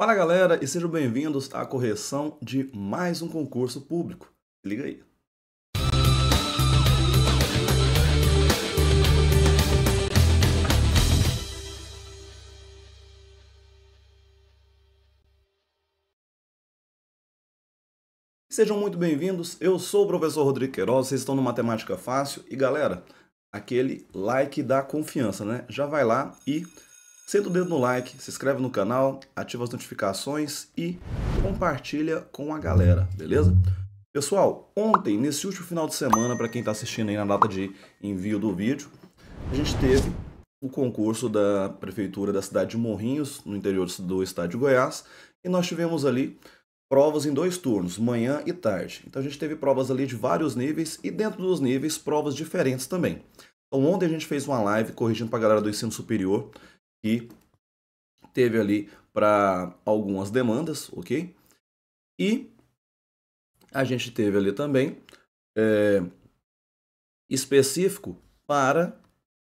Fala galera e sejam bem-vindos à correção de mais um concurso público. Se liga aí. Sejam muito bem-vindos, eu sou o professor Rodrigo Queiroz, vocês estão no Matemática Fácil e galera, aquele like da confiança, né? Já vai lá e Senta o dedo no like, se inscreve no canal, ativa as notificações e compartilha com a galera, beleza? Pessoal, ontem, nesse último final de semana, para quem está assistindo aí na data de envio do vídeo, a gente teve o concurso da Prefeitura da cidade de Morrinhos, no interior do estado de Goiás, e nós tivemos ali provas em dois turnos, manhã e tarde. Então a gente teve provas ali de vários níveis e dentro dos níveis provas diferentes também. Então ontem a gente fez uma live corrigindo para a galera do ensino superior que teve ali para algumas demandas, ok? E a gente teve ali também é, específico para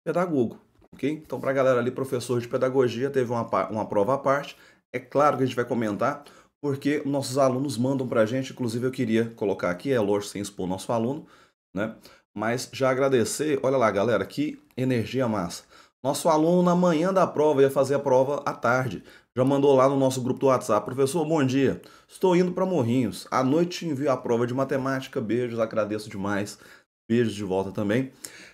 pedagogo, ok? Então, para a galera ali, professor de pedagogia, teve uma, uma prova à parte. É claro que a gente vai comentar, porque nossos alunos mandam para a gente, inclusive eu queria colocar aqui, é lógico, sem expor nosso aluno, né? Mas já agradecer, olha lá, galera, que energia massa. Nosso aluno, na manhã da prova, ia fazer a prova à tarde. Já mandou lá no nosso grupo do WhatsApp: Professor, bom dia. Estou indo para Morrinhos. À noite envio a prova de matemática. Beijos, agradeço demais. Beijos de volta também.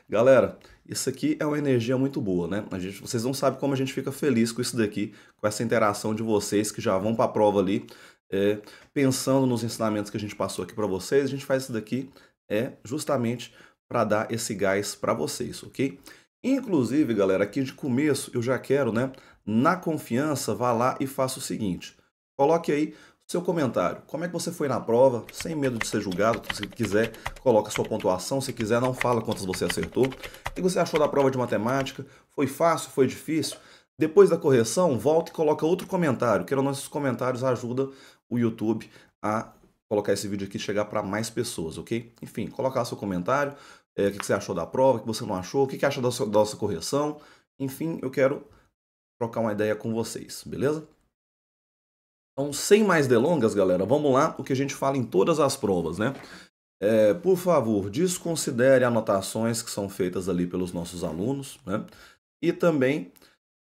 Galera, isso aqui é uma energia muito boa, né? A gente, vocês não sabem como a gente fica feliz com isso daqui, com essa interação de vocês que já vão para a prova ali. É, pensando nos ensinamentos que a gente passou aqui para vocês, a gente faz isso daqui é justamente para dar esse gás para vocês, ok? Inclusive, galera, aqui de começo eu já quero, né? Na confiança, vá lá e faça o seguinte. Coloque aí seu comentário. Como é que você foi na prova? Sem medo de ser julgado, se quiser, coloca sua pontuação. Se quiser, não fala quantas você acertou. O que você achou da prova de matemática? Foi fácil? Foi difícil? Depois da correção, volta e coloca outro comentário. Quero nossos comentários ajuda o YouTube a colocar esse vídeo aqui chegar para mais pessoas, ok? Enfim, colocar seu comentário, é, o que, você achou da prova, o que você não achou, o que, acha da, da nossa correção. Enfim, eu quero trocar uma ideia com vocês, beleza? Então, sem mais delongas, galera, vamos lá, o que a gente fala em todas as provas, né? É, por favor, desconsidere anotações que são feitas ali pelos nossos alunos, né? E também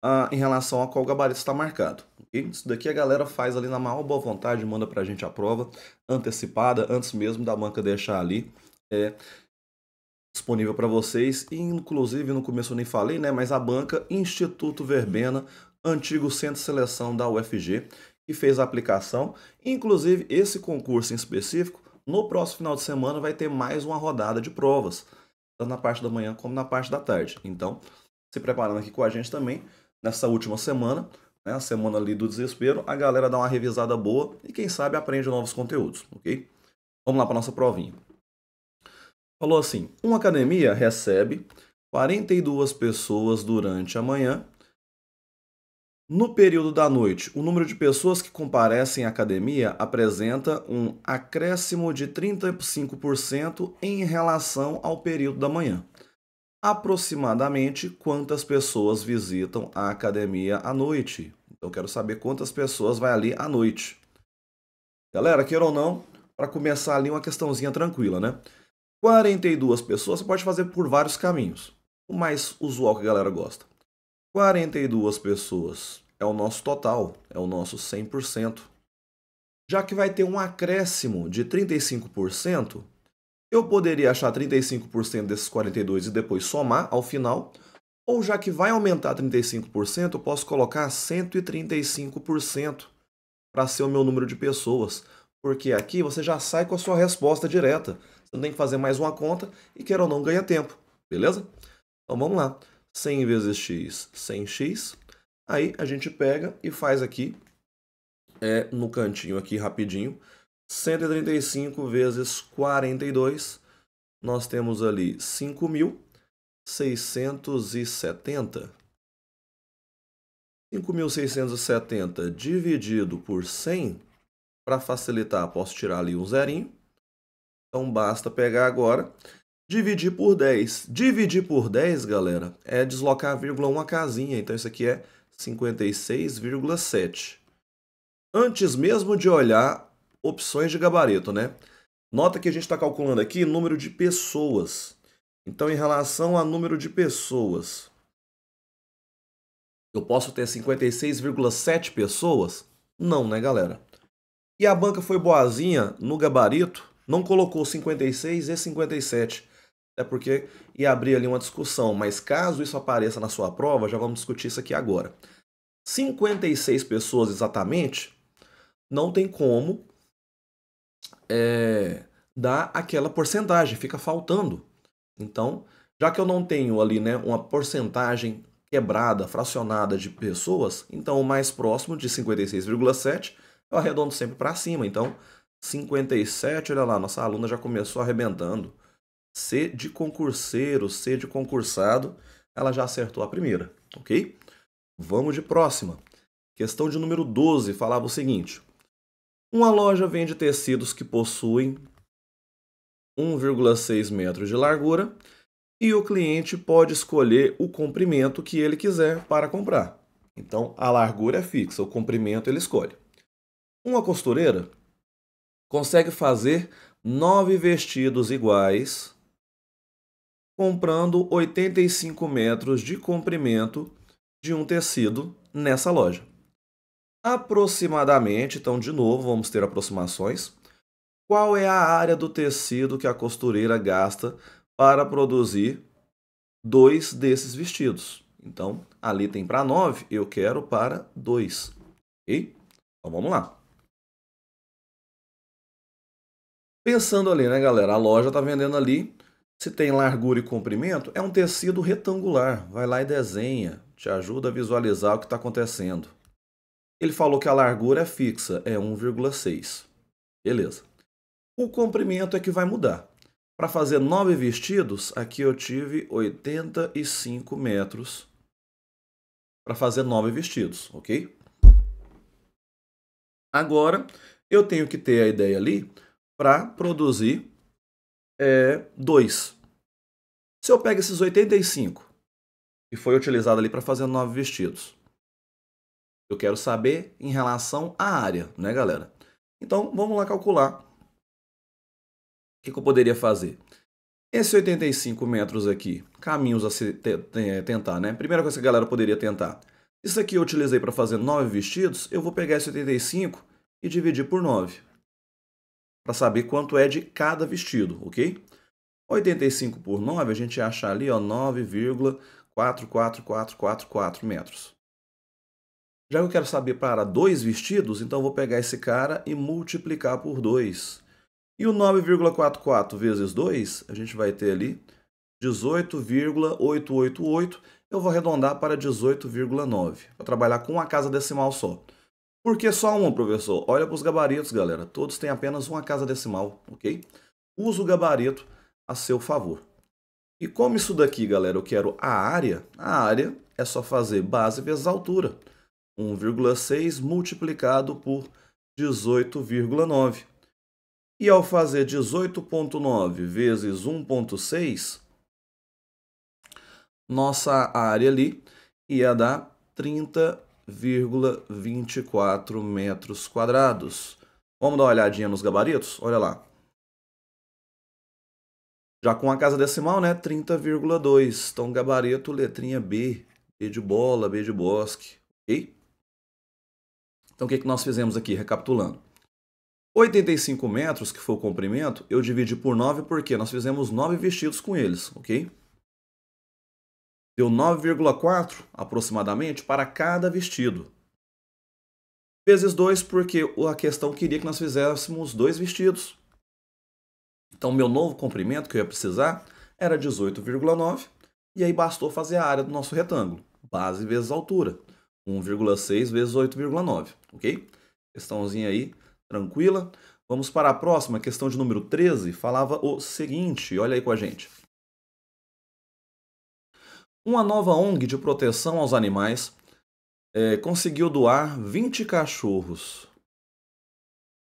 ah, em relação a qual gabarito está marcado. Okay? Isso daqui a galera faz ali na maior boa vontade, manda para a gente a prova antecipada, antes mesmo da banca deixar ali. É, disponível para vocês. E, inclusive, no começo eu nem falei, né? Mas a banca Instituto Verbena, antigo centro de seleção da UFG, que fez a aplicação. Inclusive, esse concurso em específico, no próximo final de semana, vai ter mais uma rodada de provas, tanto na parte da manhã como na parte da tarde. Então, se preparando aqui com a gente também, nessa última semana, né, a semana ali do desespero, a galera dá uma revisada boa e, quem sabe, aprende novos conteúdos, ok? Vamos lá para nossa provinha. Falou assim: uma academia recebe 42 pessoas durante a manhã. No período da noite, o número de pessoas que comparecem à academia apresenta um acréscimo de 35% em relação ao período da manhã. Aproximadamente quantas pessoas visitam a academia à noite? Então, quero saber quantas pessoas vai ali à noite. Galera, queira ou não, para começar ali uma questãozinha tranquila, né? 42 pessoas você pode fazer por vários caminhos. O mais usual que a galera gosta. 42 pessoas é o nosso total, é o nosso 100%. Já que vai ter um acréscimo de 35%, eu poderia achar 35% desses 42 e depois somar ao final, ou já que vai aumentar 35%, eu posso colocar 135% para ser o meu número de pessoas, porque aqui você já sai com a sua resposta direta. Você não tem que fazer mais uma conta e, quer ou não, ganha tempo. Beleza? Então vamos lá. 100 vezes x, 100x. Aí a gente pega e faz aqui, é, no cantinho aqui rapidinho, 135 vezes 42. Nós temos ali 5.670. 5.670 dividido por 100, para facilitar, posso tirar ali um zerinho. Então basta pegar agora, dividir por 10. Dividir por 10, galera, é deslocar a vírgula uma casinha. Então isso aqui é 56,7. Antes mesmo de olhar opções de gabarito, né? Nota que a gente está calculando aqui número de pessoas. Então, em relação a número de pessoas, eu posso ter 56,7 pessoas? Não, né, galera? E a banca foi boazinha no gabarito? não colocou 56 e 57. É porque ia abrir ali uma discussão, mas caso isso apareça na sua prova, já vamos discutir isso aqui agora. 56 pessoas exatamente, não tem como é, dar aquela porcentagem, fica faltando. Então, já que eu não tenho ali né, uma porcentagem quebrada, fracionada de pessoas, então o mais próximo de 56,7 eu arredondo sempre para cima. Então, 57, olha lá, nossa aluna já começou arrebentando. C de concurseiro, C de concursado, ela já acertou a primeira, ok? Vamos de próxima. Questão de número 12 falava o seguinte: Uma loja vende tecidos que possuem 1,6 metros de largura e o cliente pode escolher o comprimento que ele quiser para comprar. Então, a largura é fixa, o comprimento ele escolhe. Uma costureira consegue fazer nove vestidos iguais, comprando 85 metros de comprimento de um tecido nessa loja. Aproximadamente, então de novo vamos ter aproximações. Qual é a área do tecido que a costureira gasta para produzir dois desses vestidos? Então, ali tem para nove eu quero para dois Ok? Então vamos lá. Pensando ali, né, galera? A loja está vendendo ali. Se tem largura e comprimento, é um tecido retangular. Vai lá e desenha. Te ajuda a visualizar o que está acontecendo. Ele falou que a largura é fixa, é 1,6. Beleza. O comprimento é que vai mudar. Para fazer nove vestidos, aqui eu tive 85 metros para fazer nove vestidos, ok? Agora, eu tenho que ter a ideia ali para produzir é, 2. Se eu pego esses 85, que foi utilizado ali para fazer nove vestidos, eu quero saber em relação à área, né, galera? Então, vamos lá calcular o que, que eu poderia fazer. Esses 85 metros aqui, caminhos a se tentar, né? Primeira coisa que a galera poderia tentar. Isso aqui eu utilizei para fazer nove vestidos, eu vou pegar esse 85 e dividir por 9 para saber quanto é de cada vestido, ok? 85 por 9, a gente acha ali 9,44444 metros. Já que eu quero saber para dois vestidos, então vou pegar esse cara e multiplicar por 2. E o 9,44 vezes 2, a gente vai ter ali 18,888. Eu vou arredondar para 18,9, para trabalhar com uma casa decimal só. Por que é só uma, professor? Olha para os gabaritos, galera. Todos têm apenas uma casa decimal, ok? Usa o gabarito a seu favor. E como isso daqui, galera, eu quero a área, a área é só fazer base vezes altura. 1,6 multiplicado por 18,9. E ao fazer 18,9 vezes 1,6, nossa área ali ia dar 30 1,24 metros quadrados. Vamos dar uma olhadinha nos gabaritos? Olha lá. Já com a casa decimal, né? 30,2. Então, gabarito, letrinha B. B de bola, B de bosque. Ok? Então, o que, é que nós fizemos aqui? Recapitulando. 85 metros, que foi o comprimento, eu dividi por 9 porque nós fizemos 9 vestidos com eles, ok? deu 9,4 aproximadamente para cada vestido. Vezes 2, porque a questão queria que nós fizéssemos dois vestidos. Então, meu novo comprimento que eu ia precisar era 18,9, e aí bastou fazer a área do nosso retângulo, base vezes altura, 1,6 vezes 8,9, ok? Questãozinha aí, tranquila. Vamos para a próxima, questão de número 13, falava o seguinte, olha aí com a gente uma nova ONG de proteção aos animais é, conseguiu doar 20 cachorros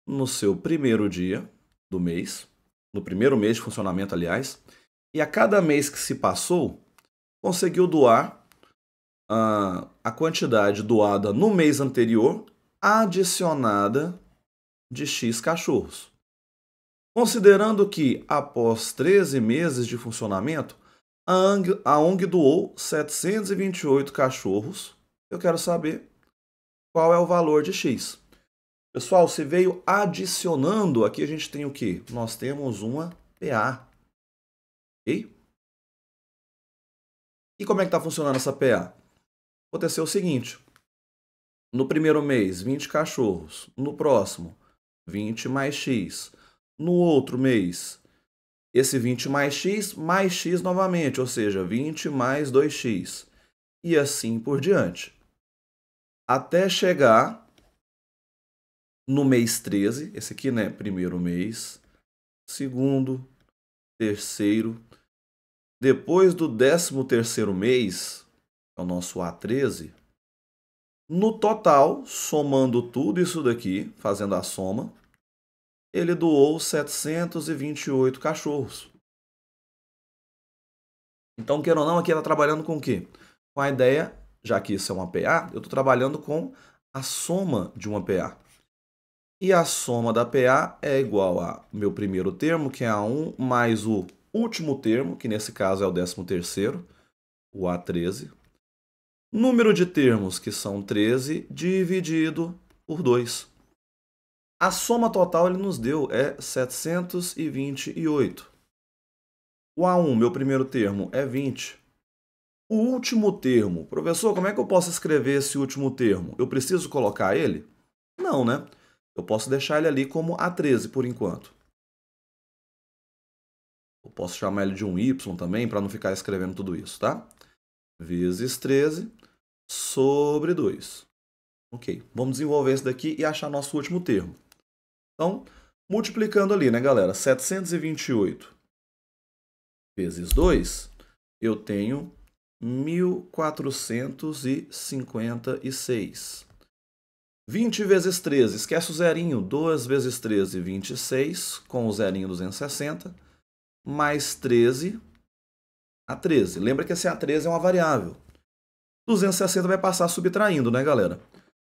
no seu primeiro dia do mês, no primeiro mês de funcionamento, aliás, e a cada mês que se passou, conseguiu doar ah, a quantidade doada no mês anterior adicionada de X cachorros. Considerando que, após 13 meses de funcionamento, a ONG, a ONG doou 728 cachorros. Eu quero saber qual é o valor de X. Pessoal, se veio adicionando, aqui a gente tem o quê? Nós temos uma PA. Ok? E como é que está funcionando essa PA? Aconteceu o seguinte. No primeiro mês, 20 cachorros. No próximo, 20 mais X. No outro mês, esse 20 mais x mais x novamente, ou seja, 20 mais 2x. E assim por diante. Até chegar no mês 13, esse aqui, né? Primeiro mês, segundo, terceiro. Depois do 13 terceiro mês, é o nosso A13, no total, somando tudo isso daqui, fazendo a soma, ele doou 728 cachorros. Então, queira ou não, aqui ela está trabalhando com o quê? Com a ideia, já que isso é uma PA, eu estou trabalhando com a soma de uma PA. E a soma da PA é igual a meu primeiro termo, que é A1, mais o último termo, que nesse caso é o décimo terceiro, o A13. Número de termos, que são 13, dividido por 2. A soma total ele nos deu é 728. O A1, meu primeiro termo, é 20. O último termo, professor, como é que eu posso escrever esse último termo? Eu preciso colocar ele? Não, né? Eu posso deixar ele ali como A13 por enquanto. Eu posso chamar ele de um Y também, para não ficar escrevendo tudo isso, tá? Vezes 13 sobre 2. Ok, vamos desenvolver esse daqui e achar nosso último termo. Então, multiplicando ali, né, galera? 728 vezes 2, eu tenho 1456. 20 vezes 13, esquece o zerinho, 2 vezes 13, 26, com o zerinho 260, mais 13, A13. Lembra que esse A13 é uma variável. 260 vai passar subtraindo, né, galera?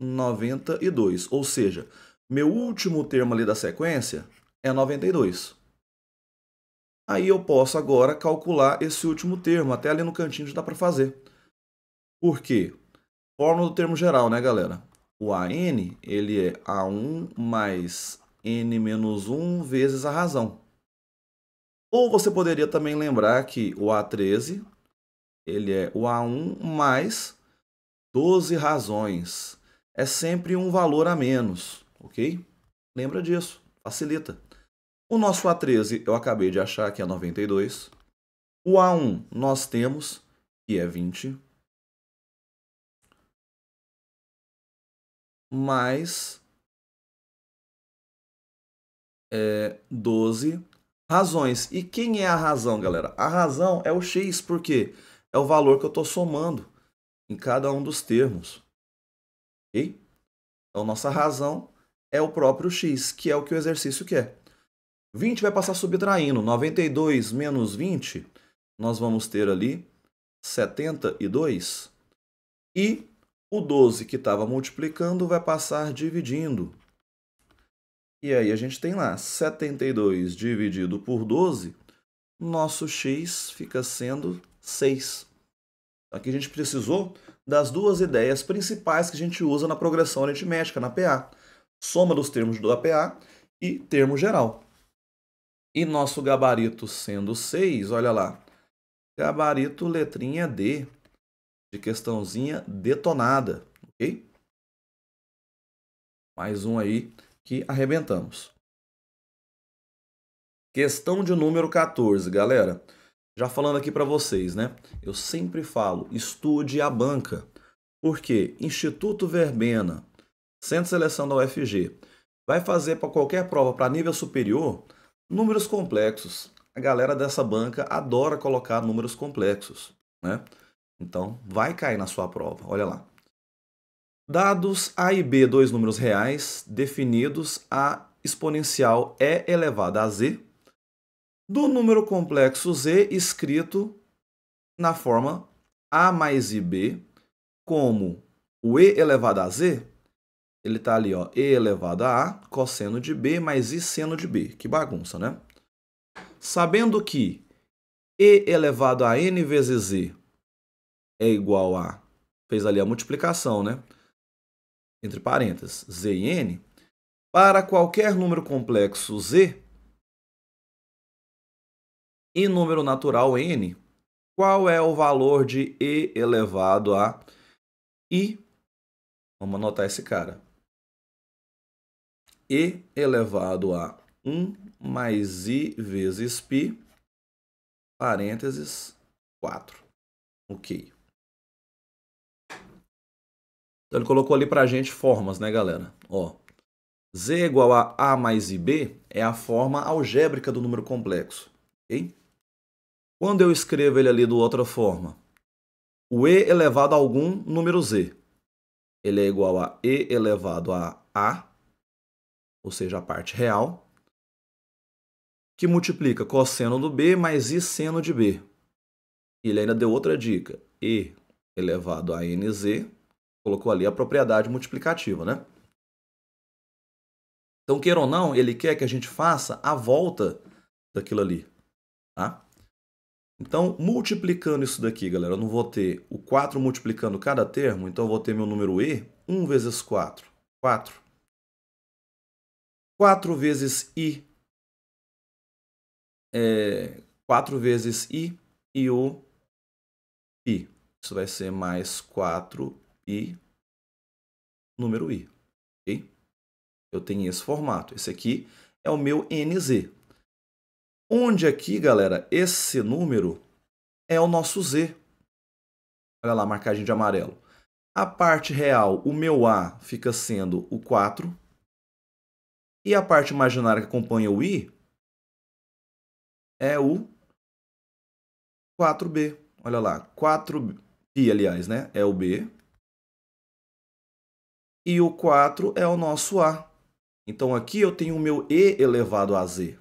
92. Ou seja, meu último termo ali da sequência é 92. Aí eu posso agora calcular esse último termo. Até ali no cantinho já dá para fazer. Por quê? Fórmula do termo geral, né, galera? O AN, ele é A1 mais N menos 1 vezes a razão. Ou você poderia também lembrar que o A13, ele é o A1 mais 12 razões é sempre um valor a menos, ok? Lembra disso, facilita. O nosso A13 eu acabei de achar que é 92. O A1 nós temos, que é 20. Mais é, 12 razões. E quem é a razão, galera? A razão é o x, porque é o valor que eu estou somando em cada um dos termos. Então, nossa razão é o próprio x, que é o que o exercício quer. 20 vai passar subtraindo. 92 menos 20, nós vamos ter ali 72. E o 12 que estava multiplicando vai passar dividindo. E aí a gente tem lá 72 dividido por 12, nosso x fica sendo 6. Então, aqui a gente precisou das duas ideias principais que a gente usa na progressão aritmética, na PA. Soma dos termos do APA e termo geral. E nosso gabarito sendo 6, olha lá. Gabarito letrinha D, de questãozinha detonada, ok? Mais um aí que arrebentamos. Questão de número 14, galera. Já falando aqui para vocês, né? Eu sempre falo, estude a banca. Porque Instituto Verbena, Centro de Seleção da UFG, vai fazer para qualquer prova para nível superior números complexos. A galera dessa banca adora colocar números complexos, né? Então, vai cair na sua prova, olha lá. Dados A e B, dois números reais, definidos a exponencial e elevada a z, do número complexo z escrito na forma a mais ib como o e elevado a z, ele está ali, ó, e elevado a a, cosseno de b mais i seno de b. Que bagunça, né? Sabendo que e elevado a n vezes z é igual a, fez ali a multiplicação, né? Entre parênteses, z e n, para qualquer número complexo z, e número natural n, qual é o valor de e elevado a i? Vamos anotar esse cara. e elevado a 1 mais i vezes π, parênteses 4. Ok. Então ele colocou ali para a gente formas, né, galera? Ó, z igual a a mais ib é a forma algébrica do número complexo, ok? Quando eu escrevo ele ali de outra forma, o e elevado a algum número z, ele é igual a e elevado a a, ou seja, a parte real, que multiplica cosseno do b mais i seno de b. Ele ainda deu outra dica, e elevado a nz, colocou ali a propriedade multiplicativa, né? Então, queira ou não, ele quer que a gente faça a volta daquilo ali, tá? Então, multiplicando isso daqui, galera, eu não vou ter o 4 multiplicando cada termo, então eu vou ter meu número E, 1 vezes 4, 4. 4 vezes I, é, 4 vezes I e o I. Isso vai ser mais 4 i número I. ok? Eu tenho esse formato. Esse aqui é o meu NZ. Onde aqui, galera, esse número é o nosso Z. Olha lá a marcagem de amarelo. A parte real, o meu A, fica sendo o 4. E a parte imaginária que acompanha o I é o 4B. Olha lá, 4B, aliás, né? É o B. E o 4 é o nosso A. Então aqui eu tenho o meu E elevado a Z.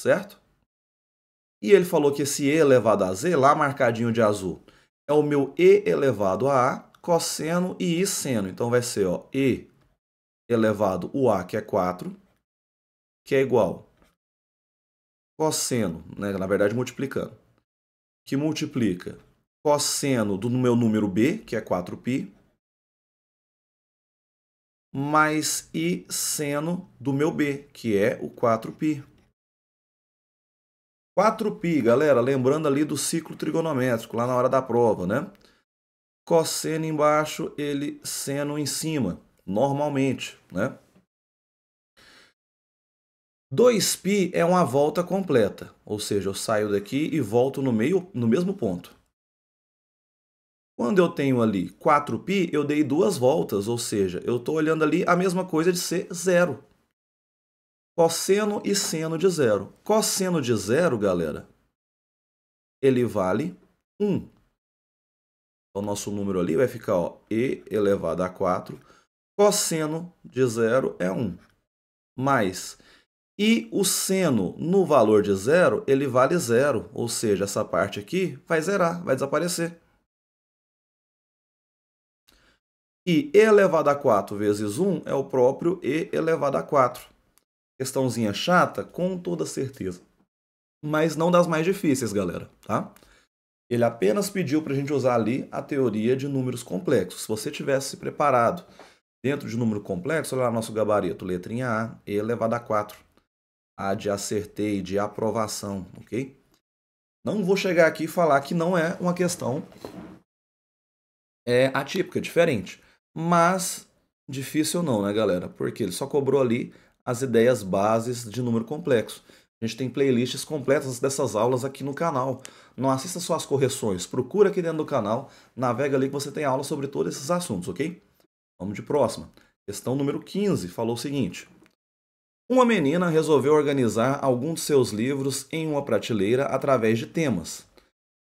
certo? E ele falou que esse e elevado a z, lá marcadinho de azul, é o meu e elevado a a, cosseno e i seno. Então vai ser ó, e elevado o a, que é 4, que é igual cosseno, né? na verdade multiplicando, que multiplica cosseno do meu número b, que é 4π, mais i seno do meu b, que é o 4π. 4π, galera, lembrando ali do ciclo trigonométrico, lá na hora da prova, né? Cosseno embaixo, ele seno em cima, normalmente, né? 2π é uma volta completa, ou seja, eu saio daqui e volto no, meio, no mesmo ponto. Quando eu tenho ali 4π, eu dei duas voltas, ou seja, eu estou olhando ali a mesma coisa de ser zero cosseno e seno de zero. Cosseno de zero, galera, ele vale 1. Então, nosso número ali vai ficar ó, e elevado a 4. Cosseno de zero é 1. Mais. E o seno no valor de zero, ele vale zero. Ou seja, essa parte aqui vai zerar, vai desaparecer. E e elevado a 4 vezes 1 é o próprio e elevado a 4. Questãozinha chata, com toda certeza. Mas não das mais difíceis, galera, tá? Ele apenas pediu para a gente usar ali a teoria de números complexos. Se você tivesse preparado dentro de número complexo, olha lá nosso gabarito, letrinha A, E elevado a 4. A de acertei, de aprovação, ok? Não vou chegar aqui e falar que não é uma questão é atípica, diferente. Mas difícil não, né, galera? Porque ele só cobrou ali as ideias bases de número complexo. A gente tem playlists completas dessas aulas aqui no canal. Não assista só as correções, procura aqui dentro do canal, navega ali que você tem aula sobre todos esses assuntos, ok? Vamos de próxima. Questão número 15 falou o seguinte: Uma menina resolveu organizar alguns de seus livros em uma prateleira através de temas.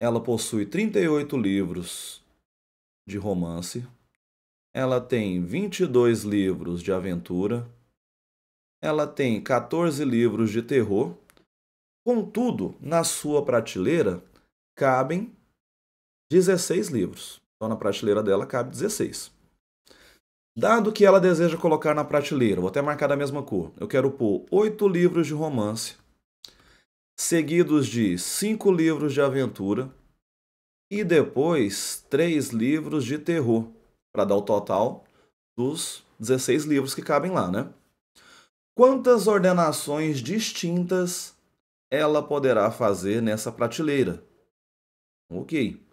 Ela possui 38 livros de romance. Ela tem 22 livros de aventura ela tem 14 livros de terror. Contudo, na sua prateleira cabem 16 livros. Então, na prateleira dela cabe 16. Dado que ela deseja colocar na prateleira, vou até marcar da mesma cor, eu quero pôr 8 livros de romance, seguidos de 5 livros de aventura e depois 3 livros de terror, para dar o total dos 16 livros que cabem lá, né? quantas ordenações distintas ela poderá fazer nessa prateleira. Ok. O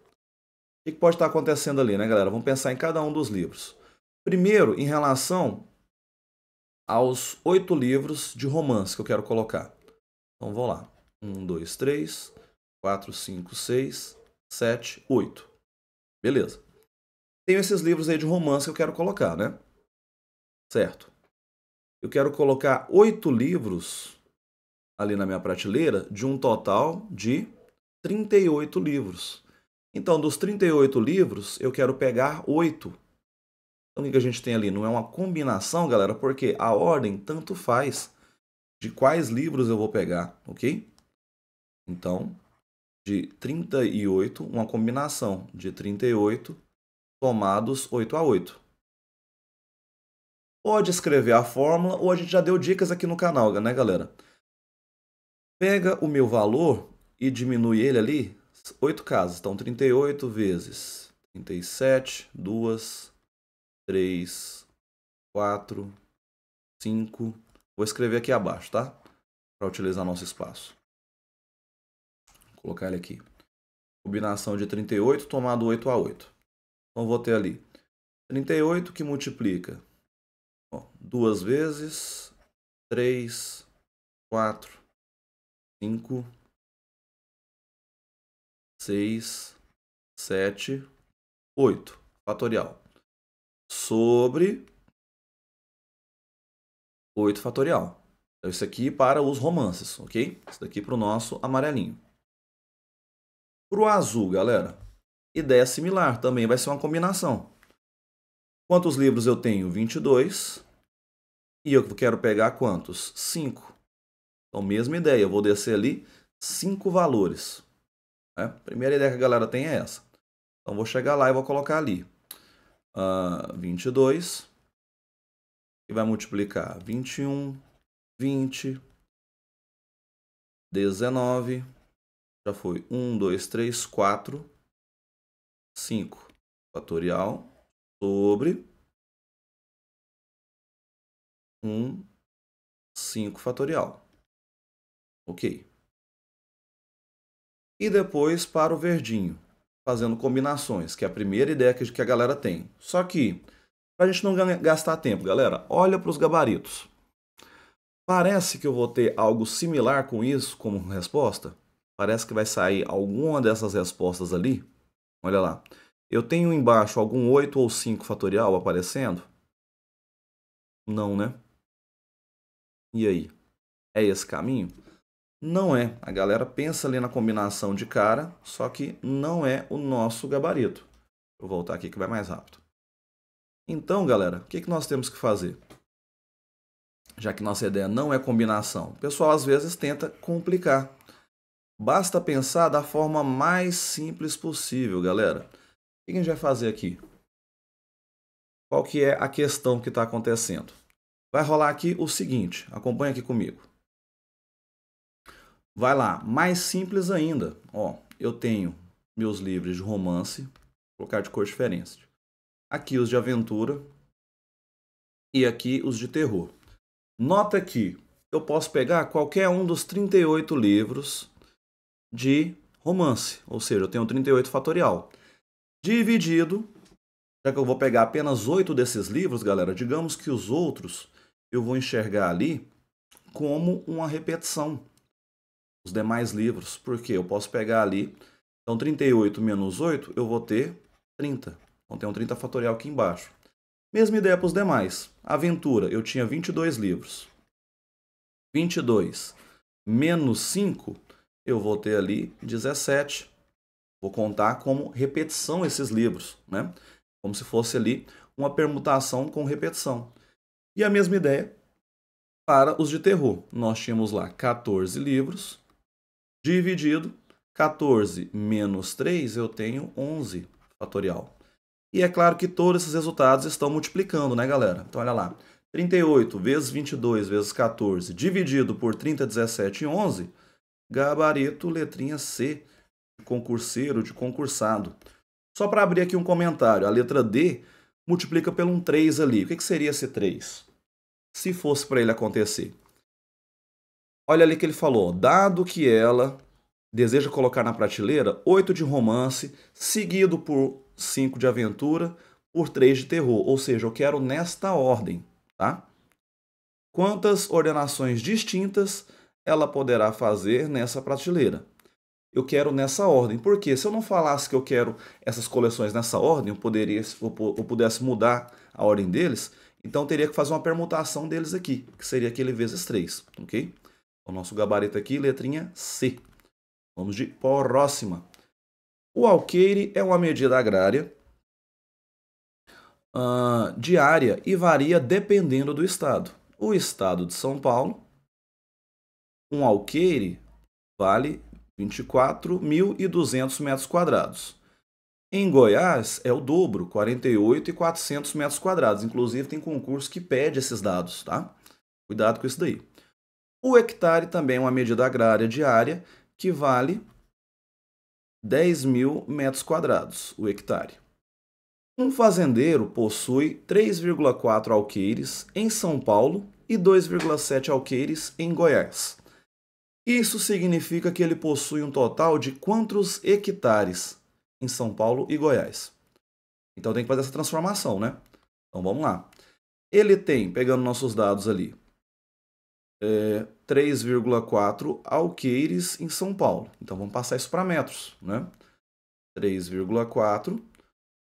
que pode estar acontecendo ali, né, galera? Vamos pensar em cada um dos livros. Primeiro, em relação aos oito livros de romance que eu quero colocar. Então, vou lá. Um, dois, três, quatro, cinco, seis, sete, oito. Beleza. Tenho esses livros aí de romance que eu quero colocar, né? Certo eu quero colocar oito livros ali na minha prateleira, de um total de 38 livros. Então, dos 38 livros, eu quero pegar oito. Então, o que a gente tem ali? Não é uma combinação, galera, porque a ordem tanto faz de quais livros eu vou pegar, ok? Então, de 38, uma combinação de 38 tomados 8 a 8 pode escrever a fórmula ou a gente já deu dicas aqui no canal, né, galera? Pega o meu valor e diminui ele ali, oito casas, então 38 vezes 37, 2, 3, 4, 5, vou escrever aqui abaixo, tá? Para utilizar nosso espaço. Vou colocar ele aqui. Combinação de 38 tomado 8 a 8. Então vou ter ali 38 que multiplica duas vezes, três, quatro, cinco, seis, sete, oito. Fatorial. Sobre 8 fatorial. Então, isso aqui para os romances, ok? Isso daqui para o nosso amarelinho. Para o azul, galera, ideia similar, também vai ser uma combinação. Quantos livros eu tenho? 22. E eu quero pegar quantos? 5. Então, mesma ideia, eu vou descer ali 5 valores. Né? Primeira ideia que a galera tem é essa. Então, vou chegar lá e vou colocar ali uh, ah, 22. E vai multiplicar 21, 20, 19. Já foi 1, 2, 3, 4, 5. Fatorial sobre um 5 fatorial. Ok. E depois para o verdinho, fazendo combinações, que é a primeira ideia que a galera tem. Só que, para a gente não gastar tempo, galera, olha para os gabaritos. Parece que eu vou ter algo similar com isso como resposta? Parece que vai sair alguma dessas respostas ali? Olha lá. Eu tenho embaixo algum 8 ou 5 fatorial aparecendo? Não, né? E aí? É esse caminho? Não é. A galera pensa ali na combinação de cara, só que não é o nosso gabarito. Vou voltar aqui que vai mais rápido. Então, galera, o que, que nós temos que fazer? Já que nossa ideia não é combinação. O pessoal às vezes tenta complicar. Basta pensar da forma mais simples possível, galera que a gente vai fazer aqui? Qual que é a questão que está acontecendo? Vai rolar aqui o seguinte, acompanha aqui comigo. Vai lá, mais simples ainda. Ó, eu tenho meus livros de romance, vou colocar de cor diferente. Aqui os de aventura e aqui os de terror. Nota que eu posso pegar qualquer um dos 38 livros de romance, ou seja, eu tenho 38 fatorial dividido, já que eu vou pegar apenas oito desses livros, galera, digamos que os outros eu vou enxergar ali como uma repetição. Os demais livros, porque eu posso pegar ali. Então, 38 menos 8, eu vou ter 30. Então, tem um 30 fatorial aqui embaixo. Mesma ideia para os demais. Aventura, eu tinha 22 livros. 22 menos 5, eu vou ter ali 17. Vou contar como repetição esses livros, né? Como se fosse ali uma permutação com repetição. E a mesma ideia para os de terror. Nós tínhamos lá 14 livros, dividido 14 menos 3, eu tenho 11 fatorial. E é claro que todos esses resultados estão multiplicando, né, galera? Então, olha lá. 38 vezes 22 vezes 14 dividido por 30, 17 e 11, gabarito letrinha C concurseiro, de concursado. Só para abrir aqui um comentário, a letra D multiplica pelo um 3 ali. O que, que seria esse 3? Se fosse para ele acontecer. Olha ali que ele falou, dado que ela deseja colocar na prateleira 8 de romance, seguido por 5 de aventura, por 3 de terror. Ou seja, eu quero nesta ordem, tá? Quantas ordenações distintas ela poderá fazer nessa prateleira? eu quero nessa ordem. Porque se eu não falasse que eu quero essas coleções nessa ordem, eu, poderia, ou pudesse mudar a ordem deles, então teria que fazer uma permutação deles aqui, que seria aquele vezes 3, ok? O nosso gabarito aqui, letrinha C. Vamos de próxima. O alqueire é uma medida agrária uh, diária e varia dependendo do estado. O estado de São Paulo, um alqueire vale 24.200 metros quadrados. Em Goiás é o dobro, 48.400 metros quadrados. Inclusive tem concurso que pede esses dados, tá? Cuidado com isso daí. O hectare também é uma medida agrária diária que vale 10.000 mil metros quadrados o hectare. Um fazendeiro possui 3,4 alqueires em São Paulo e 2,7 alqueires em Goiás. Isso significa que ele possui um total de quantos hectares em São Paulo e Goiás? Então tem que fazer essa transformação, né? Então vamos lá. Ele tem, pegando nossos dados ali, é, 3,4 alqueires em São Paulo. Então vamos passar isso para metros, né? 3,4.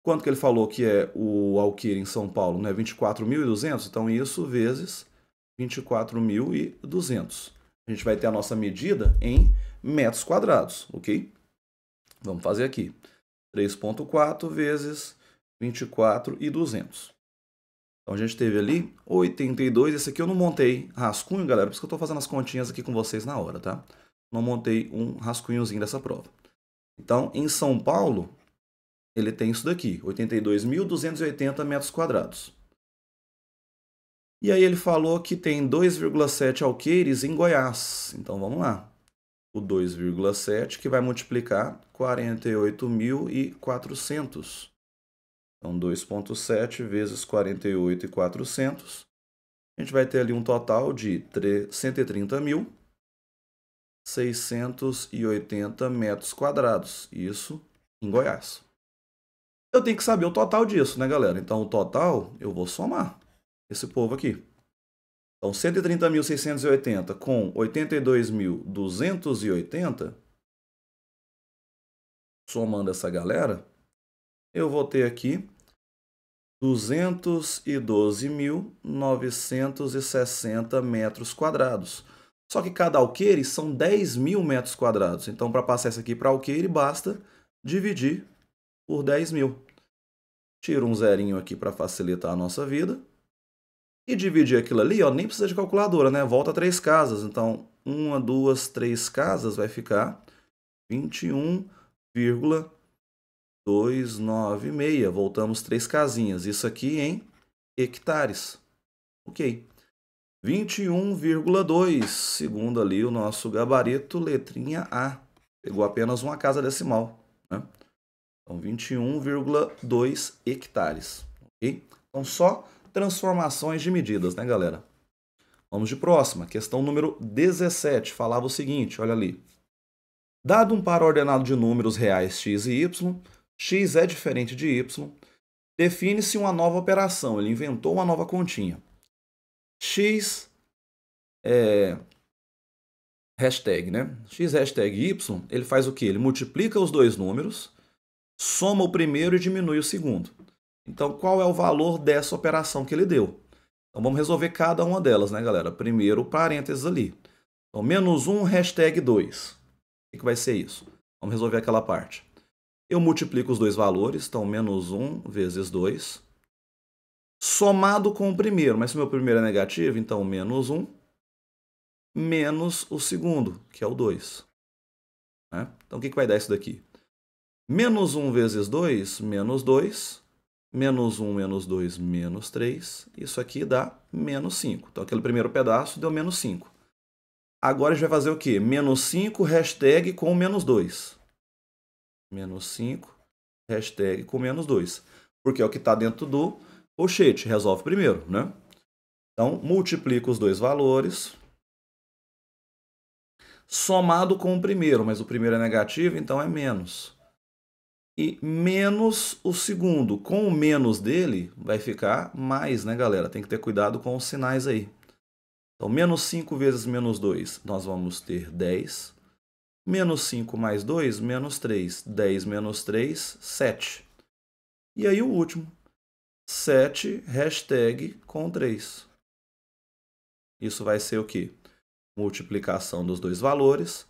Quanto que ele falou que é o alqueire em São Paulo? Né? 24.200? Então isso vezes 24.200 a gente vai ter a nossa medida em metros quadrados, ok? Vamos fazer aqui. 3.4 vezes 24 e 200. Então a gente teve ali 82, esse aqui eu não montei rascunho, galera, por isso que eu estou fazendo as continhas aqui com vocês na hora, tá? Não montei um rascunhozinho dessa prova. Então, em São Paulo, ele tem isso daqui, 82.280 metros quadrados. E aí ele falou que tem 2,7 alqueires em Goiás. Então vamos lá. O 2,7 que vai multiplicar 48.400. Então 2,7 vezes 48.400. A gente vai ter ali um total de 130.680 metros quadrados. Isso em Goiás. Eu tenho que saber o total disso, né, galera? Então o total eu vou somar esse povo aqui. Então, 130.680 com 82.280, somando essa galera, eu vou ter aqui 212.960 metros quadrados. Só que cada alqueire são 10 mil metros quadrados. Então, para passar isso aqui para alqueire, basta dividir por 10 mil. Tiro um zerinho aqui para facilitar a nossa vida. E dividir aquilo ali, ó, nem precisa de calculadora, né? Volta três casas. Então, uma, duas, três casas vai ficar 21,296. Voltamos três casinhas. Isso aqui em hectares. Ok. 21,2, segundo ali o nosso gabarito, letrinha A. Pegou apenas uma casa decimal. Né? Então, 21,2 hectares. ok Então, só transformações de medidas, né, galera? Vamos de próxima. Questão número 17 falava o seguinte, olha ali. Dado um par ordenado de números reais x e y, x é diferente de y, define-se uma nova operação. Ele inventou uma nova continha. x é, hashtag, né? x é hashtag y, ele faz o que? Ele multiplica os dois números, soma o primeiro e diminui o segundo. Então, qual é o valor dessa operação que ele deu? Então, vamos resolver cada uma delas, né, galera? Primeiro, parênteses ali. Então, menos 1, hashtag 2. O que vai ser isso? Vamos resolver aquela parte. Eu multiplico os dois valores, então, menos 1 vezes 2. Somado com o primeiro, mas se o meu primeiro é negativo, então, menos 1 menos o segundo, que é o 2. Né? Então, o que vai dar isso daqui? Menos 1 vezes 2, menos 2 menos 1, menos 2, menos 3. Isso aqui dá menos 5. Então, aquele primeiro pedaço deu menos 5. Agora, a gente vai fazer o quê? Menos 5, hashtag com menos 2. Menos 5, hashtag com menos 2. Porque é o que está dentro do colchete. Resolve primeiro, né? Então, multiplica os dois valores. Somado com o primeiro, mas o primeiro é negativo, então é menos e menos o segundo. Com o menos dele, vai ficar mais, né, galera? Tem que ter cuidado com os sinais aí. Então, menos 5 vezes menos 2, nós vamos ter 10. Menos 5 mais 2, menos 3. 10 menos 3, 7. E aí o último, 7 hashtag com 3. Isso vai ser o quê? Multiplicação dos dois valores,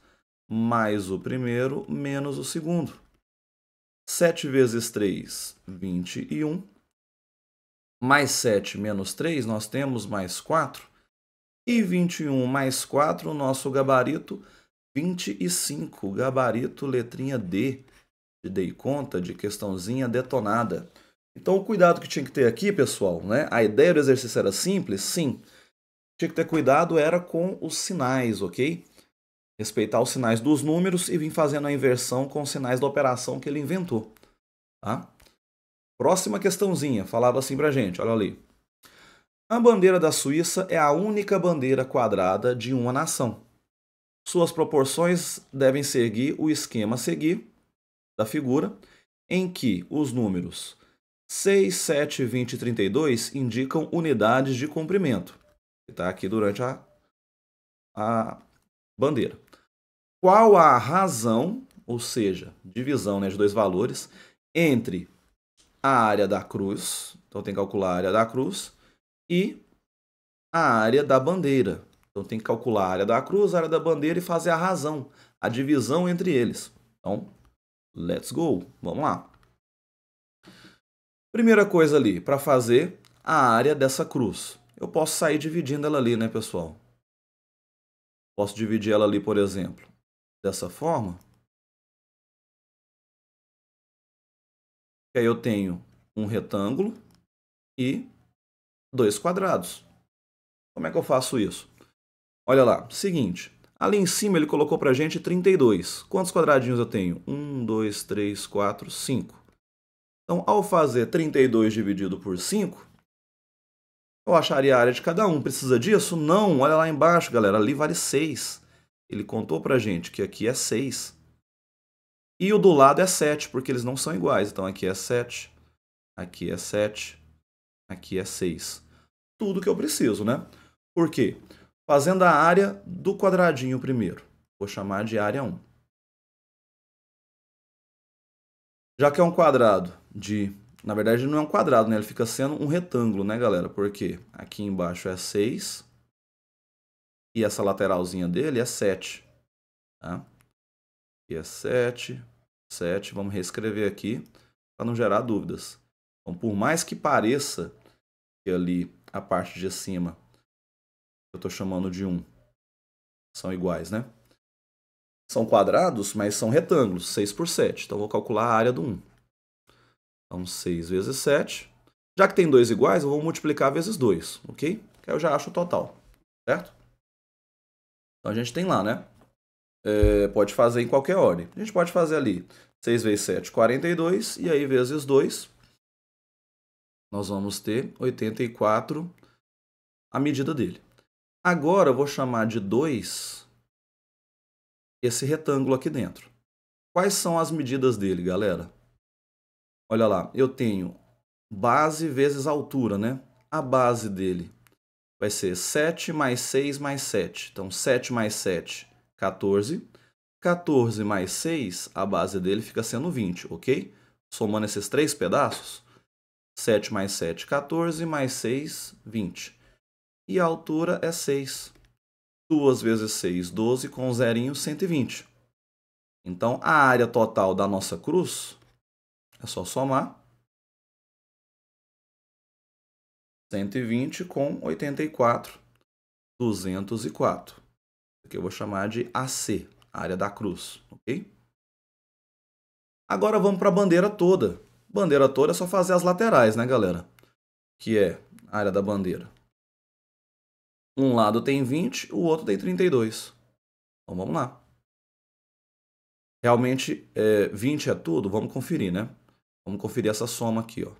mais o primeiro, menos o segundo. 7 vezes 3, 21. Mais 7 menos 3, nós temos mais 4. E 21 mais 4, nosso gabarito, 25. Gabarito, letrinha D. De dei conta de questãozinha detonada. Então, o cuidado que tinha que ter aqui, pessoal, né? A ideia do exercício era simples? Sim. Tinha que ter cuidado era com os sinais, ok? respeitar os sinais dos números e vir fazendo a inversão com os sinais da operação que ele inventou. Tá? Próxima questãozinha, falava assim pra gente, olha ali. A bandeira da Suíça é a única bandeira quadrada de uma nação. Suas proporções devem seguir o esquema a seguir da figura, em que os números 6, 7, 20 e 32 indicam unidades de comprimento, está aqui durante a, a bandeira. Qual a razão, ou seja, divisão né, de dois valores, entre a área da cruz, então tem que calcular a área da cruz, e a área da bandeira. Então tem que calcular a área da cruz, a área da bandeira e fazer a razão, a divisão entre eles. Então, let's go, vamos lá. Primeira coisa ali, para fazer a área dessa cruz. Eu posso sair dividindo ela ali, né, pessoal? Posso dividir ela ali, por exemplo, dessa forma. E aí eu tenho um retângulo e dois quadrados. Como é que eu faço isso? Olha lá, seguinte, ali em cima ele colocou para a gente 32. Quantos quadradinhos eu tenho? 1, 2, 3, 4, 5. Então, ao fazer 32 dividido por 5, eu acharia a área de cada um. Precisa disso? Não. Olha lá embaixo, galera. Ali vale 6. Ele contou pra gente que aqui é 6. E o do lado é 7, porque eles não são iguais. Então aqui é 7, aqui é 7, aqui é 6. Tudo que eu preciso, né? Por quê? Fazendo a área do quadradinho primeiro. Vou chamar de área 1. Já que é um quadrado de na verdade, não é um quadrado, né? Ele fica sendo um retângulo, né, galera? Porque aqui embaixo é 6 e essa lateralzinha dele é 7. Tá? Aqui é 7, 7. Vamos reescrever aqui para não gerar dúvidas. Então, por mais que pareça que ali a parte de cima eu estou chamando de 1 são iguais, né? São quadrados, mas são retângulos, 6 por 7. Então, vou calcular a área do 1. Então, 6 vezes 7. Já que tem dois iguais, eu vou multiplicar vezes 2, ok? Que aí eu já acho o total, certo? Então, a gente tem lá, né? É, pode fazer em qualquer ordem. A gente pode fazer ali 6 vezes 7, 42, e aí vezes 2, nós vamos ter 84 a medida dele. Agora eu vou chamar de 2 esse retângulo aqui dentro. Quais são as medidas dele, galera? Olha lá, eu tenho base vezes altura, né? A base dele vai ser 7 mais 6 mais 7. Então, 7 mais 7, 14. 14 mais 6, a base dele fica sendo 20, ok? Somando esses três pedaços, 7 mais 7, 14, mais 6, 20. E a altura é 6. 2 vezes 6, 12, com zerinho, 120. Então, a área total da nossa cruz é só somar. 120 com 84, 204. Isso aqui eu vou chamar de AC, área da cruz, ok? Agora vamos para a bandeira toda. Bandeira toda é só fazer as laterais, né, galera? Que é a área da bandeira. Um lado tem 20, o outro tem 32. Então vamos lá. Realmente, é, 20 é tudo? Vamos conferir, né? Vamos conferir essa soma aqui, ó.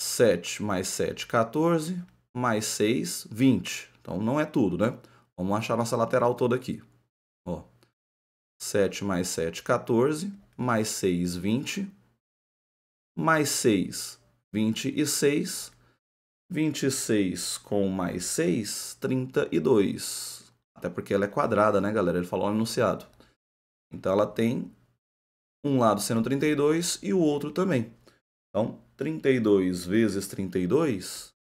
7 mais 7, 14, mais 6, 20. Então não é tudo, né? Vamos achar nossa lateral toda aqui. Ó. 7 mais 7, 14, mais 6, 20, mais 6, 26, 26 com mais 6, 32. Até porque ela é quadrada, né, galera? Ele falou no enunciado. Então ela tem um lado sendo 32 e o outro também. Então, 32 vezes 32,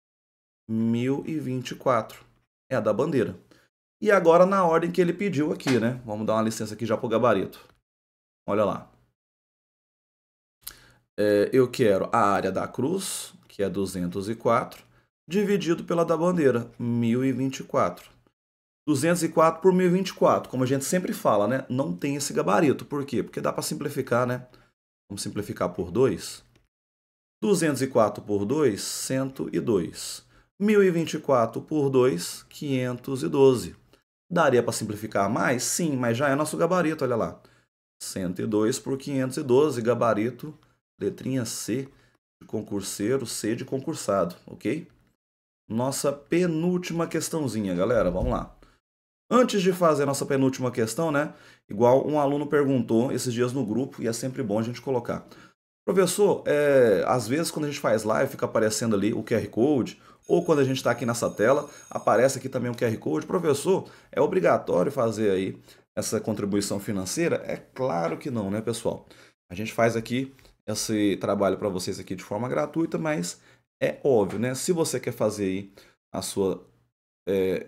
1024. É a da bandeira. E agora na ordem que ele pediu aqui, né? Vamos dar uma licença aqui já para o gabarito. Olha lá. É, eu quero a área da cruz, que é 204, dividido pela da bandeira, 1024. 204 por 1024, como a gente sempre fala, né? Não tem esse gabarito. Por quê? Porque dá para simplificar, né? Vamos simplificar por 2. 204 por 2, 102. 1024 por 2, 512. Daria para simplificar mais? Sim, mas já é nosso gabarito, olha lá. 102 por 512, gabarito, letrinha C de concurseiro, C de concursado, ok? Nossa penúltima questãozinha, galera, vamos lá. Antes de fazer a nossa penúltima questão, né? Igual um aluno perguntou esses dias no grupo, e é sempre bom a gente colocar. Professor, é, às vezes quando a gente faz live fica aparecendo ali o QR Code, ou quando a gente está aqui nessa tela, aparece aqui também o QR Code. Professor, é obrigatório fazer aí essa contribuição financeira? É claro que não, né, pessoal? A gente faz aqui esse trabalho para vocês aqui de forma gratuita, mas é óbvio, né? Se você quer fazer aí a sua é,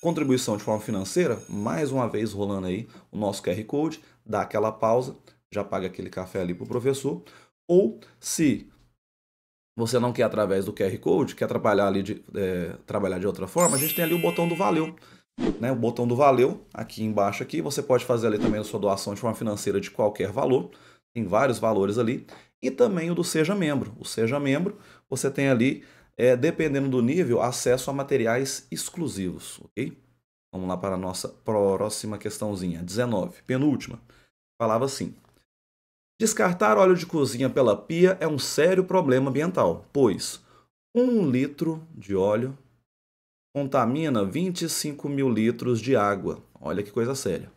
Contribuição de forma financeira, mais uma vez rolando aí o nosso QR Code, dá aquela pausa, já paga aquele café ali para o professor. Ou se você não quer através do QR Code, quer trabalhar ali de, é, trabalhar de outra forma, a gente tem ali o botão do valeu. Né, o botão do valeu aqui embaixo aqui, você pode fazer ali também a sua doação de forma financeira de qualquer valor, tem vários valores ali, e também o do seja membro. O seja membro, você tem ali é, dependendo do nível, acesso a materiais exclusivos, ok? Vamos lá para a nossa próxima questãozinha, 19, penúltima. Falava assim: Descartar óleo de cozinha pela pia é um sério problema ambiental, pois um litro de óleo contamina 25 mil litros de água. Olha que coisa séria.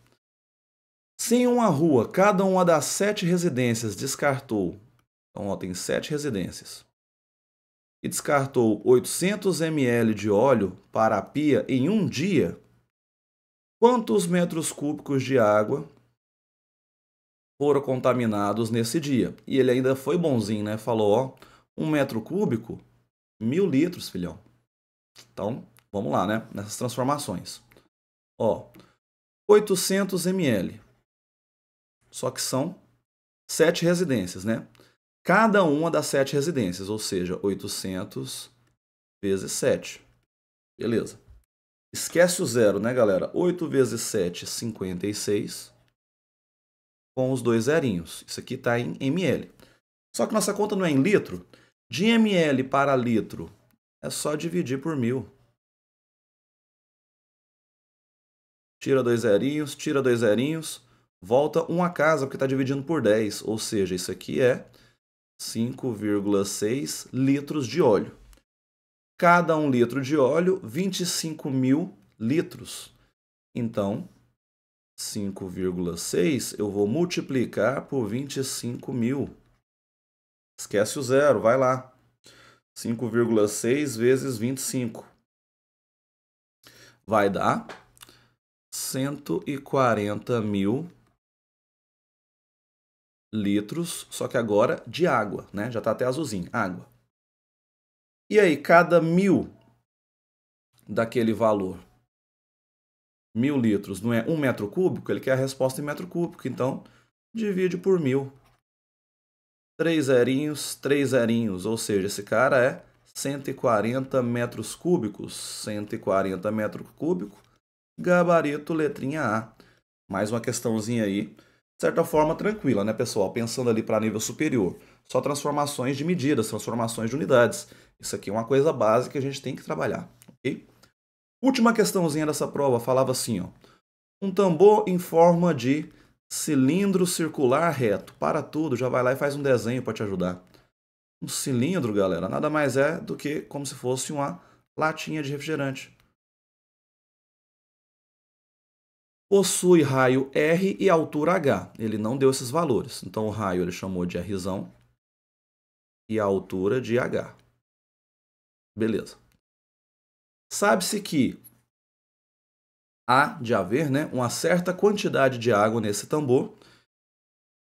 Se em uma rua cada uma das sete residências descartou, então ó, tem sete residências, e descartou 800 ml de óleo para a pia em um dia, quantos metros cúbicos de água foram contaminados nesse dia? E ele ainda foi bonzinho, né? Falou: ó, um metro cúbico, mil litros, filhão. Então, vamos lá, né? Nessas transformações. Ó, 800 ml. Só que são sete residências, né? cada uma das sete residências, ou seja, 800 vezes 7. Beleza. Esquece o zero, né, galera? 8 vezes 7, 56, com os dois zerinhos. Isso aqui está em ml. Só que nossa conta não é em litro. De ml para litro, é só dividir por mil. Tira dois zerinhos, tira dois zerinhos, volta uma casa, porque está dividindo por 10. Ou seja, isso aqui é 5,6 litros de óleo. Cada um litro de óleo, 25 mil litros. Então, 5,6 eu vou multiplicar por 25 mil. Esquece o zero, vai lá. 5,6 vezes 25. Vai dar 140 mil litros, só que agora de água, né? Já está até azulzinho, água. E aí, cada mil daquele valor, mil litros, não é um metro cúbico? Ele quer a resposta em metro cúbico, então divide por mil. Três zerinhos, três zerinhos, ou seja, esse cara é 140 metros cúbicos, 140 metros cúbicos, gabarito letrinha A. Mais uma questãozinha aí certa forma tranquila, né, pessoal? Pensando ali para nível superior. Só transformações de medidas, transformações de unidades. Isso aqui é uma coisa básica que a gente tem que trabalhar, ok? Última questãozinha dessa prova falava assim, ó. Um tambor em forma de cilindro circular reto. Para tudo, já vai lá e faz um desenho para te ajudar. Um cilindro, galera, nada mais é do que como se fosse uma latinha de refrigerante. possui raio R e altura H. Ele não deu esses valores. Então, o raio ele chamou de R e a altura de H. Beleza. Sabe-se que há de haver né, uma certa quantidade de água nesse tambor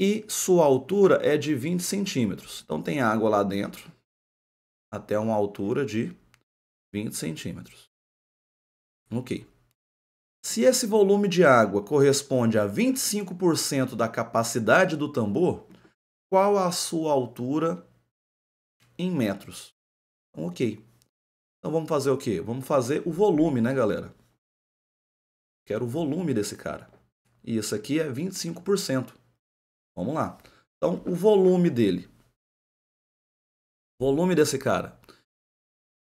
e sua altura é de 20 centímetros. Então, tem água lá dentro até uma altura de 20 centímetros. Ok. Se esse volume de água corresponde a 25% da capacidade do tambor, qual a sua altura em metros? Então, ok. Então vamos fazer o quê? Vamos fazer o volume, né, galera? Quero o volume desse cara. E isso aqui é 25%. Vamos lá. Então, o volume dele. O volume desse cara.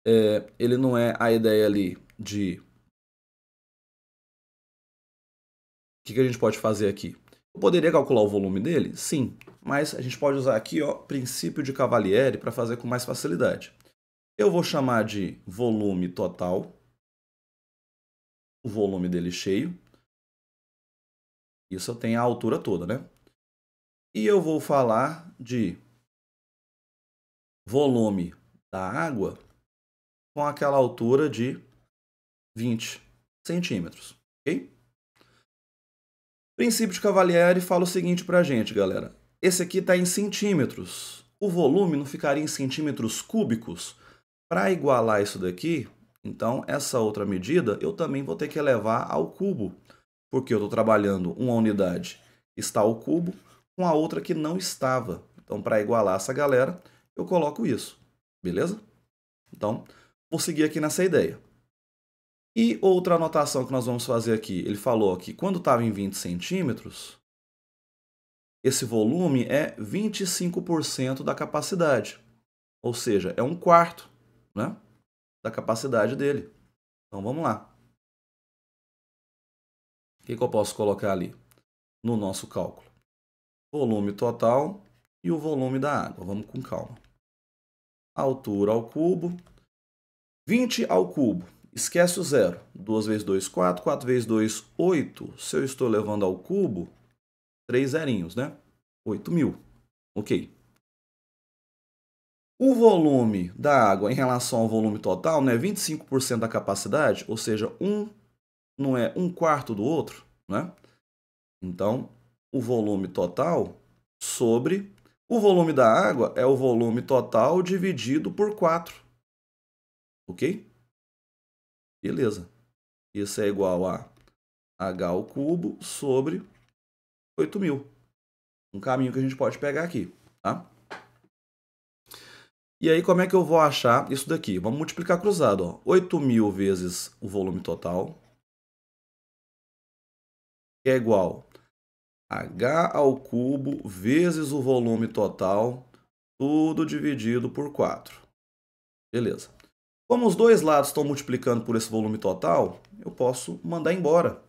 É, ele não é a ideia ali de O que, que a gente pode fazer aqui? Eu poderia calcular o volume dele? Sim, mas a gente pode usar aqui o princípio de Cavalieri para fazer com mais facilidade. Eu vou chamar de volume total, o volume dele cheio. Isso eu tenho a altura toda, né? E eu vou falar de volume da água com aquela altura de 20 centímetros, ok? Princípio de Cavalieri fala o seguinte pra gente, galera. Esse aqui está em centímetros. O volume não ficaria em centímetros cúbicos? Para igualar isso daqui, então essa outra medida eu também vou ter que elevar ao cubo, porque eu estou trabalhando uma unidade que está ao cubo com a outra que não estava. Então, para igualar essa galera, eu coloco isso, beleza? Então, vou seguir aqui nessa ideia. E outra anotação que nós vamos fazer aqui, ele falou que quando estava em 20 centímetros, esse volume é 25% da capacidade, ou seja, é um quarto né, da capacidade dele. Então vamos lá. O que, que eu posso colocar ali no nosso cálculo? Volume total e o volume da água. Vamos com calma. Altura ao cubo. 20 ao cubo Esquece o zero. 2 vezes 2, 4. 4 vezes 2, 8. Se eu estou levando ao cubo, três zerinhos, né? 8.000. Ok. O volume da água em relação ao volume total é né? 25% da capacidade, ou seja, um não é um quarto do outro. Né? Então, o volume total sobre. O volume da água é o volume total dividido por 4. Ok? Beleza. Isso é igual a h ao cubo sobre 8.000. Um caminho que a gente pode pegar aqui, tá? E aí, como é que eu vou achar isso daqui? Vamos multiplicar cruzado. 8.000 vezes o volume total, que é igual h ao cubo vezes o volume total, tudo dividido por 4. Beleza. Como os dois lados estão multiplicando por esse volume total, eu posso mandar embora.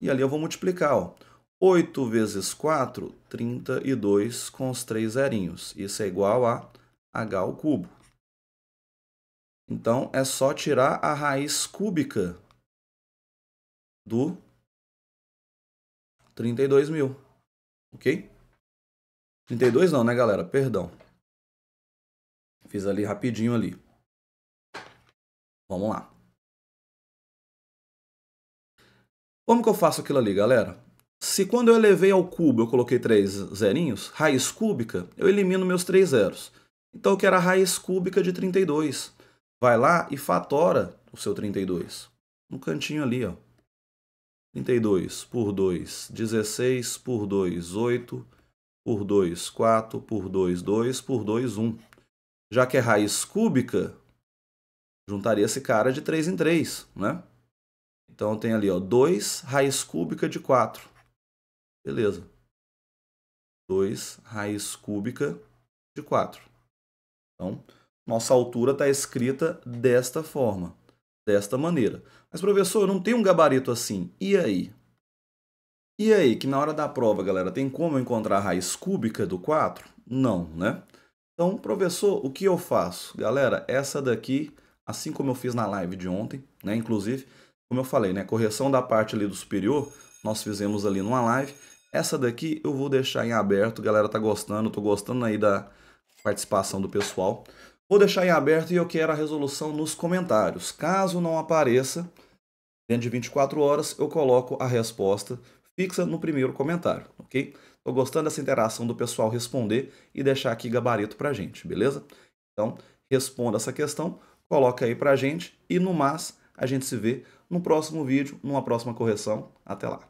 E ali eu vou multiplicar. Ó. 8 vezes 4, 32 com os três zerinhos. Isso é igual a h ao cubo. Então, é só tirar a raiz cúbica do 32 mil. Ok? 32 não, né, galera? Perdão. Fiz ali rapidinho ali. Vamos lá. Como que eu faço aquilo ali, galera? Se quando eu elevei ao cubo eu coloquei três zerinhos, raiz cúbica, eu elimino meus três zeros. Então eu quero a raiz cúbica de 32. Vai lá e fatora o seu 32. No cantinho ali, ó. 32 por 2, 16 por 2, 8 por 2, 4 por 2, 2 por 2, 1. Já que é raiz cúbica, Juntaria esse cara de 3 em 3, né? Então tem ali, ó, 2 raiz cúbica de 4. Beleza. 2 raiz cúbica de 4. Então, nossa altura está escrita desta forma, desta maneira. Mas, professor, eu não tenho um gabarito assim. E aí? E aí, que na hora da prova, galera, tem como eu encontrar a raiz cúbica do 4? Não, né? Então, professor, o que eu faço? Galera, essa daqui assim como eu fiz na live de ontem, né? Inclusive, como eu falei, né? Correção da parte ali do superior, nós fizemos ali numa live. Essa daqui eu vou deixar em aberto, galera tá gostando, tô gostando aí da participação do pessoal. Vou deixar em aberto e eu quero a resolução nos comentários. Caso não apareça, dentro de 24 horas, eu coloco a resposta fixa no primeiro comentário, ok? Tô gostando dessa interação do pessoal responder e deixar aqui gabarito pra gente, beleza? Então, responda essa questão. Coloca aí para a gente e no mais a gente se vê no próximo vídeo, numa próxima correção. Até lá!